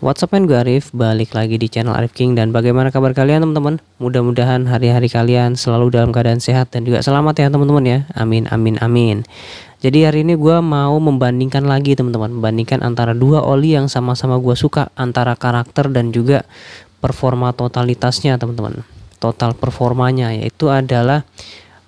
WhatsApp up and gue Arif, balik lagi di channel Arif King dan bagaimana kabar kalian teman-teman? Mudah-mudahan hari-hari kalian selalu dalam keadaan sehat dan juga selamat ya teman-teman ya. Amin amin amin. Jadi hari ini gue mau membandingkan lagi teman-teman, membandingkan antara dua oli yang sama-sama gue suka, antara karakter dan juga performa totalitasnya teman-teman. Total performanya yaitu adalah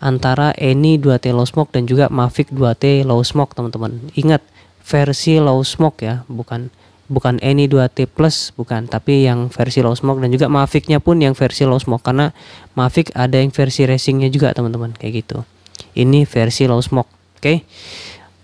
antara Eni 2T Low Smoke dan juga Mavic 2T Low Smoke teman-teman. Ingat versi Low Smoke ya, bukan bukan any 2T plus bukan tapi yang versi low smoke dan juga Mavic-nya pun yang versi low smoke karena Mavic ada yang versi racingnya juga teman-teman kayak gitu ini versi low smoke oke okay?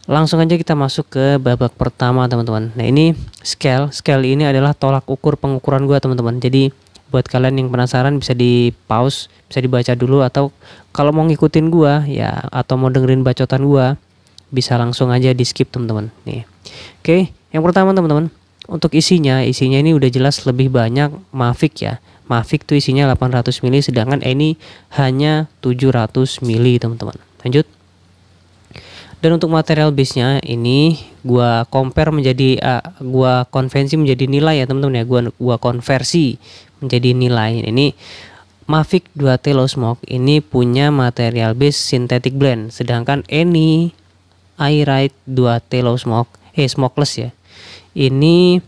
langsung aja kita masuk ke babak pertama teman-teman nah ini scale scale ini adalah tolak ukur pengukuran gua teman-teman jadi buat kalian yang penasaran bisa di pause bisa dibaca dulu atau kalau mau ngikutin gua ya atau mau dengerin bacotan gua bisa langsung aja di skip teman-teman nih oke okay, yang pertama teman-teman untuk isinya, isinya ini udah jelas lebih banyak Mavic ya. Mavic tuh isinya 800 mili sedangkan ini hanya 700 mili teman-teman. Lanjut. Dan untuk material base-nya ini gua compare menjadi uh, gua konvensi menjadi nilai ya teman-teman ya. Gua gua konversi menjadi nilai. Ini Mavic 2T Low Smoke ini punya material base synthetic blend sedangkan ini iRide 2T Low Smoke eh smokeless ya ini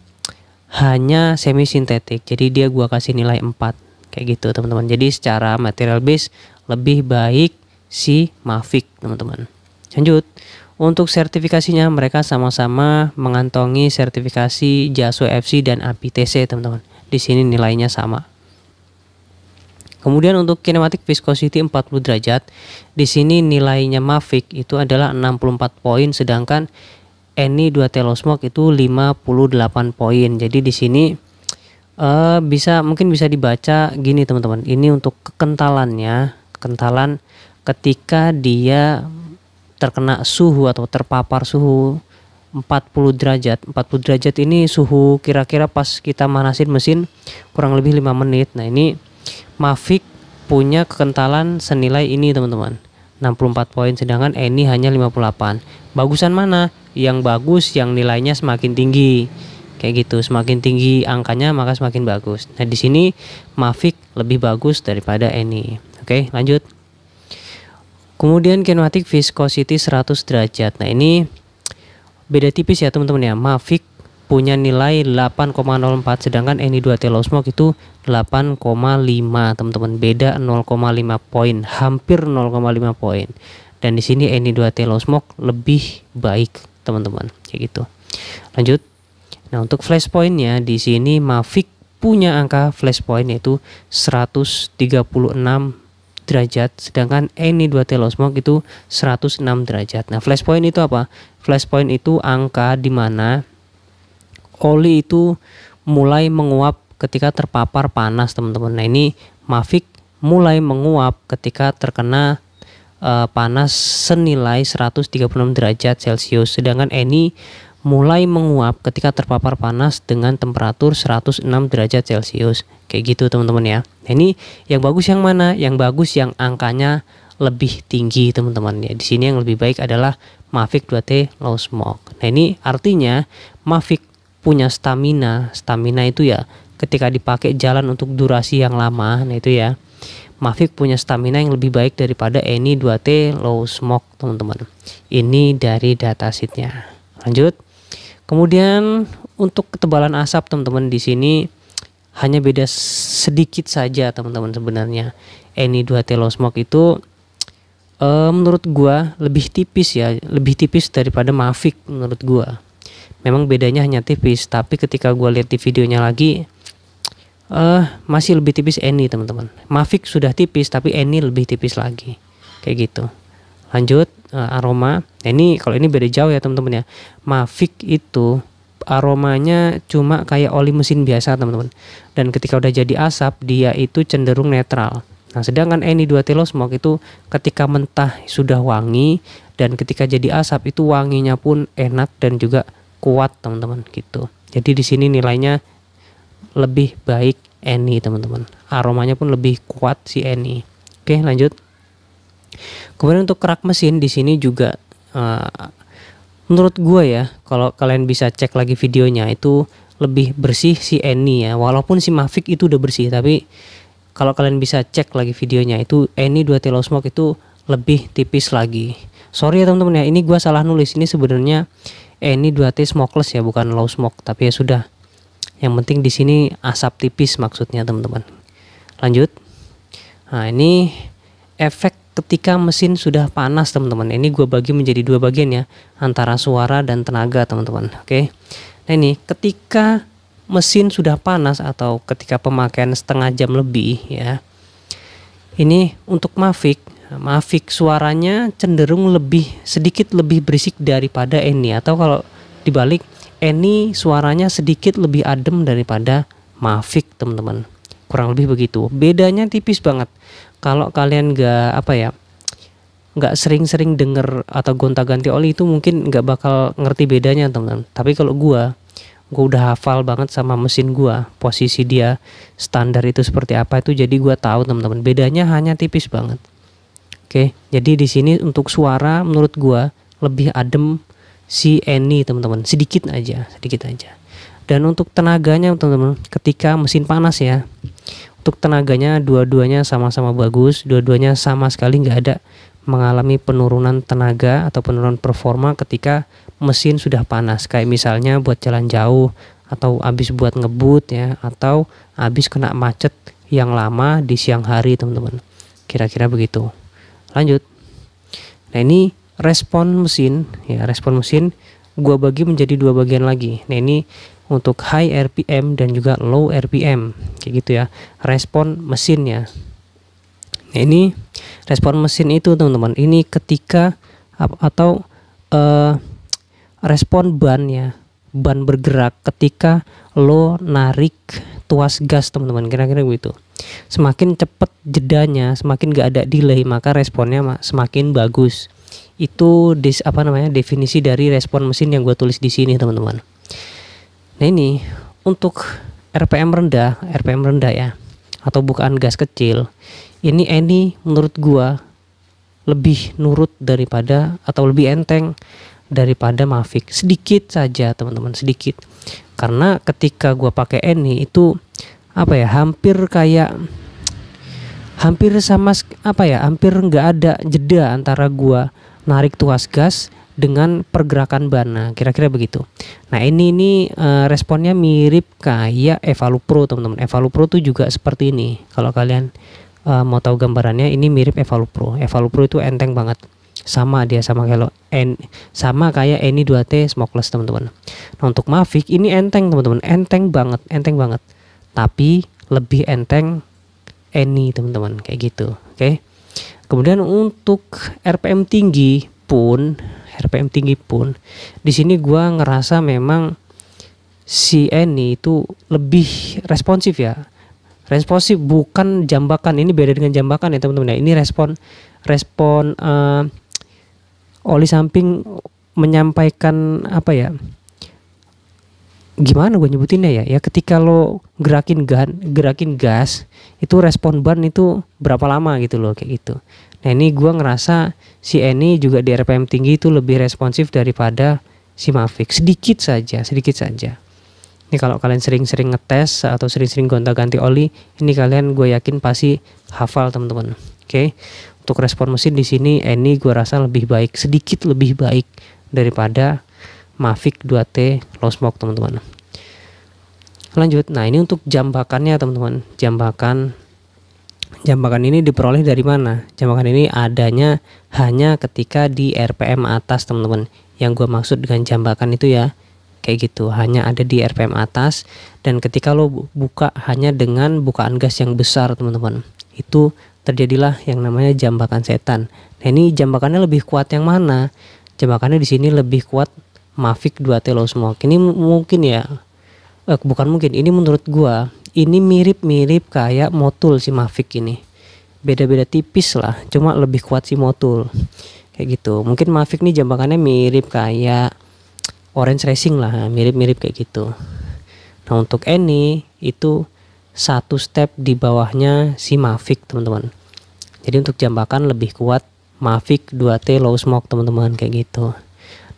hanya semi sintetik. Jadi dia gua kasih nilai 4 kayak gitu, teman-teman. Jadi secara material base lebih baik si Mavic, teman-teman. Lanjut. Untuk sertifikasinya mereka sama-sama mengantongi sertifikasi JASO FC dan APTC, teman-teman. Di sini nilainya sama. Kemudian untuk kinematik viscosity 40 derajat, di sini nilainya Mavic itu adalah 64 poin sedangkan Eni 2 Telosmok itu 58 poin. Jadi di sini uh, bisa mungkin bisa dibaca gini teman-teman. Ini untuk kekentalannya, kekentalan ketika dia terkena suhu atau terpapar suhu 40 derajat. 40 derajat ini suhu kira-kira pas kita manasin mesin kurang lebih 5 menit. Nah, ini Mavic punya kekentalan senilai ini, teman-teman. 64 poin sedangkan Eni hanya 58 bagusan mana yang bagus yang nilainya semakin tinggi kayak gitu semakin tinggi angkanya maka semakin bagus nah di sini Mavic lebih bagus daripada Eni oke lanjut kemudian kinematic viscosity 100 derajat nah ini beda tipis ya teman-teman ya Mavic punya nilai 8,04 sedangkan Eni 2 Telosmog itu 8,5 teman-teman beda 0,5 poin hampir 0,5 poin dan di sini ini 2 t low smoke lebih baik teman-teman kayak gitu lanjut nah untuk flash pointnya di sini Mavic punya angka flash point yaitu 136 derajat sedangkan ini 2 t low smoke itu 106 derajat nah flash point itu apa Flash point itu angka di mana oli itu mulai menguap ketika terpapar panas teman-teman nah ini Mavic mulai menguap ketika terkena uh, panas senilai 136 derajat Celcius. Sedangkan Eni mulai menguap ketika terpapar panas dengan temperatur 106 derajat Celcius. Kayak gitu teman-teman ya. Ini yang bagus yang mana? Yang bagus yang angkanya lebih tinggi teman-teman ya. Di sini yang lebih baik adalah Mavic 2T Low Smoke. Nah, ini artinya Mavic punya stamina. Stamina itu ya ketika dipakai jalan untuk durasi yang lama, nah itu ya Mavic punya stamina yang lebih baik daripada Any 2T Low Smoke teman-teman. Ini dari data datasheetnya. Lanjut. Kemudian untuk ketebalan asap teman-teman di sini hanya beda sedikit saja teman-teman sebenarnya. Any 2T Low Smoke itu e, menurut gua lebih tipis ya, lebih tipis daripada Mavic menurut gua. Memang bedanya hanya tipis, tapi ketika gua lihat di videonya lagi uh, masih lebih tipis Eni teman-teman. Mavic sudah tipis tapi Eni lebih tipis lagi. Kayak gitu. Lanjut uh, aroma. Ini kalau ini beda jauh ya teman-teman ya. Mavic itu aromanya cuma kayak oli mesin biasa teman-teman. Dan ketika udah jadi asap dia itu cenderung netral. Nah, sedangkan Eni dua Telo Smoke itu ketika mentah sudah wangi dan ketika jadi asap itu wanginya pun enak dan juga kuat teman-teman gitu. Jadi di sini nilainya lebih baik Eni teman-teman aromanya pun lebih kuat si Eni oke lanjut kemudian untuk kerak mesin di sini juga uh, menurut gue ya kalau kalian bisa cek lagi videonya itu lebih bersih si Eni ya walaupun si Mavic itu udah bersih tapi kalau kalian bisa cek lagi videonya itu Eni 2 Telo Smoke itu lebih tipis lagi sorry ya teman-teman ya ini gue salah nulis ini sebenarnya Eni 2T smokeless ya bukan low smoke tapi ya sudah yang penting di sini asap tipis maksudnya teman-teman. Lanjut. Nah, ini efek ketika mesin sudah panas teman-teman. Ini gue bagi menjadi dua bagian ya, antara suara dan tenaga teman-teman. Oke. Nah, ini ketika mesin sudah panas atau ketika pemakaian setengah jam lebih ya. Ini untuk Mavic Mavic suaranya cenderung lebih sedikit lebih berisik daripada ini ya. atau kalau dibalik Eni suaranya sedikit lebih adem daripada Mafik teman-teman kurang lebih begitu bedanya tipis banget kalau kalian nggak apa ya nggak sering-sering denger atau gonta-ganti oli itu mungkin nggak bakal ngerti bedanya teman-teman tapi kalau gua gua udah hafal banget sama mesin gua posisi dia standar itu seperti apa itu jadi gua tahu teman-teman bedanya hanya tipis banget oke jadi di sini untuk suara menurut gua lebih adem si any teman-teman sedikit aja sedikit aja dan untuk tenaganya teman-teman ketika mesin panas ya untuk tenaganya dua-duanya sama-sama bagus dua-duanya sama sekali nggak ada mengalami penurunan tenaga atau penurunan performa ketika mesin sudah panas kayak misalnya buat jalan jauh atau habis buat ngebut ya atau habis kena macet yang lama di siang hari teman-teman kira-kira begitu lanjut nah ini respon mesin ya respon mesin gua bagi menjadi dua bagian lagi nah ini untuk high RPM dan juga low RPM kayak gitu ya respon mesinnya nah ini respon mesin itu teman-teman ini ketika atau uh, respon ban ya ban bergerak ketika lo narik tuas gas teman-teman kira-kira begitu semakin cepat jedanya semakin gak ada delay maka responnya semakin bagus itu dis apa namanya definisi dari respon mesin yang gue tulis di sini teman-teman. Nah ini untuk RPM rendah, RPM rendah ya, atau bukaan gas kecil, ini ini menurut gue lebih nurut daripada atau lebih enteng daripada Mavic sedikit saja teman-teman sedikit karena ketika gue pakai ini itu apa ya hampir kayak hampir sama apa ya hampir nggak ada jeda antara gue narik tuas gas dengan pergerakan ban. Nah, kira-kira begitu. Nah, ini ini uh, responnya mirip kayak Evalu Evalupro, teman-teman. Pro itu juga seperti ini. Kalau kalian uh, mau tahu gambarannya, ini mirip Evalu Pro. Evalu Pro itu enteng banget. Sama dia sama kalau N sama kayak ini 2T smokeless, teman-teman. Nah, untuk Mavic ini enteng, teman-teman. Enteng banget, enteng banget. Tapi lebih enteng Eni, teman-teman, kayak gitu. Oke. Okay? Kemudian untuk RPM tinggi pun, RPM tinggi pun, di sini gua ngerasa memang si Eni itu lebih responsif ya. Responsif bukan jambakan. Ini beda dengan jambakan ya teman-teman ya. Ini respon respon uh, oli samping menyampaikan apa ya? gimana gue nyebutinnya ya ya ketika lo gerakin gan gerakin gas itu respon ban itu berapa lama gitu loh kayak gitu nah ini gue ngerasa si Eni juga di RPM tinggi itu lebih responsif daripada si Mavic sedikit saja sedikit saja ini kalau kalian sering-sering ngetes atau sering-sering gonta-ganti oli ini kalian gue yakin pasti hafal teman-teman oke okay? untuk respon mesin di sini Eni gue rasa lebih baik sedikit lebih baik daripada Mavic 2T low smoke teman-teman lanjut nah ini untuk jambakannya teman-teman Jambakan, jambakan ini diperoleh dari mana Jambakan ini adanya hanya ketika di RPM atas teman-teman yang gue maksud dengan jambakan itu ya kayak gitu hanya ada di RPM atas dan ketika lo buka hanya dengan bukaan gas yang besar teman-teman itu terjadilah yang namanya jambakan setan nah ini jambakannya lebih kuat yang mana jambakannya di sini lebih kuat Mavic 2 T Low Smoke ini mungkin ya eh, bukan mungkin ini menurut gua ini mirip-mirip kayak motul si Mavic ini beda-beda tipis lah cuma lebih kuat si motul kayak gitu mungkin Mavic nih jambakannya mirip kayak Orange Racing lah mirip-mirip kayak gitu nah untuk Any itu satu step di bawahnya si Mavic teman-teman jadi untuk jambakan lebih kuat Mavic 2T low smoke teman-teman kayak gitu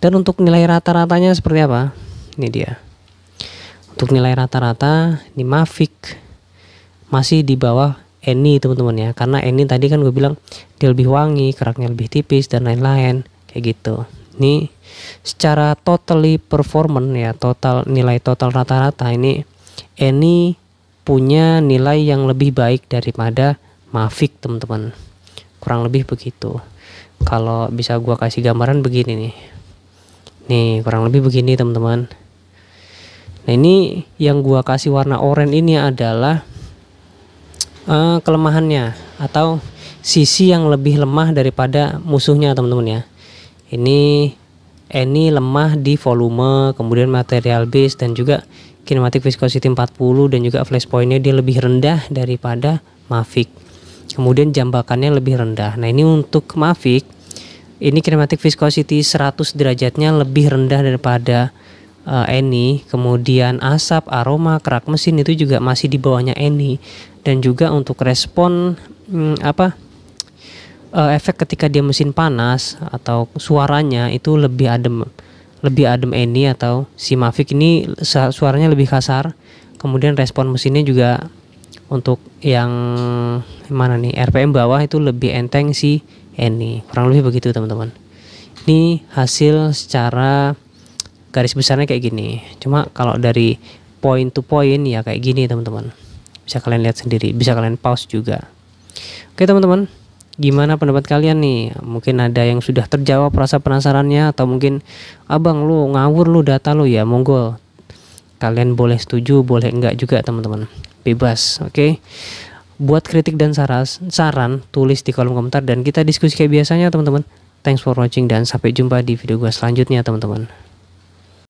dan untuk nilai rata-ratanya seperti apa? Ini dia. Untuk nilai rata-rata, ini Mavic masih di bawah Eni teman-teman ya. Karena Eni tadi kan gue bilang dia lebih wangi, keraknya lebih tipis dan lain-lain kayak gitu. Ini secara totally performance ya, total nilai total rata-rata ini Eni punya nilai yang lebih baik daripada Mavic teman-teman kurang lebih begitu kalau bisa gua kasih gambaran begini nih nih kurang lebih begini teman-teman nah ini yang gua kasih warna oranye ini adalah uh, kelemahannya atau sisi yang lebih lemah daripada musuhnya teman-teman ya ini ini lemah di volume kemudian material base dan juga kinematic viscosity 40 dan juga flash flashpointnya dia lebih rendah daripada mavic kemudian jambakannya lebih rendah nah ini untuk mavic ini kinematik viscosity 100 derajatnya lebih rendah daripada uh, eh, Eni, kemudian asap, aroma, kerak mesin itu juga masih di bawahnya Eni dan juga untuk respon hmm, apa uh, efek ketika dia mesin panas atau suaranya itu lebih adem, lebih adem Eni atau si Mavic ini suaranya lebih kasar, kemudian respon mesinnya juga untuk yang mana nih RPM bawah itu lebih enteng sih. Any kurang lebih begitu teman-teman ini hasil secara garis besarnya kayak gini cuma kalau dari point to point ya kayak gini teman-teman bisa kalian lihat sendiri bisa kalian pause juga oke teman-teman gimana pendapat kalian nih mungkin ada yang sudah terjawab rasa penasarannya atau mungkin abang lu ngawur lu data lu ya monggo kalian boleh setuju boleh enggak juga teman-teman bebas oke okay? buat kritik dan saras, saran tulis di kolom komentar dan kita diskusi kayak biasanya teman-teman. Thanks for watching dan sampai jumpa di video gue selanjutnya teman-teman.